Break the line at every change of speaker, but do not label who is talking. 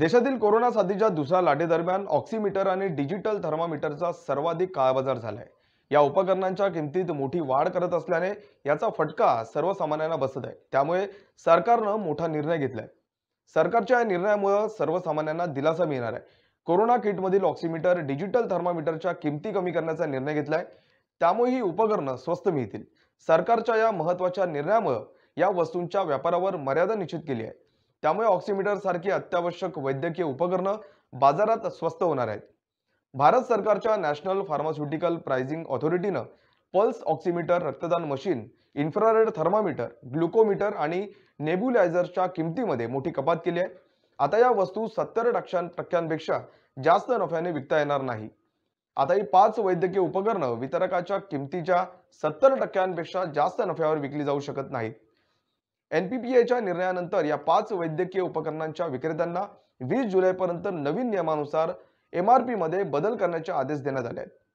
देशातील कोरोना साथीच्या दुसऱ्या लाटेदरम्यान ऑक्सिमीटर आणि डिजिटल थर्मामीटरचा सर्वाधिक काळाबाजार झालाय या उपकरणांच्या किमतीत मोठी वाढ करत असल्याने याचा फटका सर्वसामान्यांना बसत आहे त्यामुळे सरकारनं मोठा निर्णय घेतलाय सरकारच्या या निर्णयामुळे सर्वसामान्यांना दिलासा मिळणार आहे कोरोना किटमधील ऑक्सिमीटर डिजिटल थर्मामीटरच्या किमती कमी करण्याचा निर्णय घेतलाय त्यामुळे ही उपकरणं स्वस्त मिळतील सरकारच्या या महत्वाच्या निर्णयामुळे या वस्तूंच्या व्यापारावर मर्यादा निश्चित केली आहे त्यामुळे ऑक्सिमीटर सारखी अत्यावश्यक वैद्यकीय उपकरणं बाजारात स्वस्त होणार आहेत भारत सरकारच्या नॅशनल फार्मास्युटिकल प्राइसिंग ऑथॉरिटीनं पल्स ऑक्सिमीटर रक्तदान मशीन इन्फ्रारेड थर्मामीटर ग्लुकोमीटर आणि नेब्युलायझरच्या किमतीमध्ये मोठी कपात केली आहे आता या वस्तू सत्तर टक्क्यांपेक्षा जास्त नफ्याने विकता येणार नाही आता ही पाच वैद्यकीय उपकरणं वितरकाच्या किमतीच्या सत्तर टक्क्यांपेक्षा जास्त नफ्यावर विकली जाऊ शकत नाहीत एनपीपीएच्या निर्णयानंतर या पाच वैद्यकीय उपकरणांच्या विक्रेत्यांना वीस जुलैपर्यंत नवीन नियमानुसार एम आर बदल करण्याचे आदेश देण्यात आले आहेत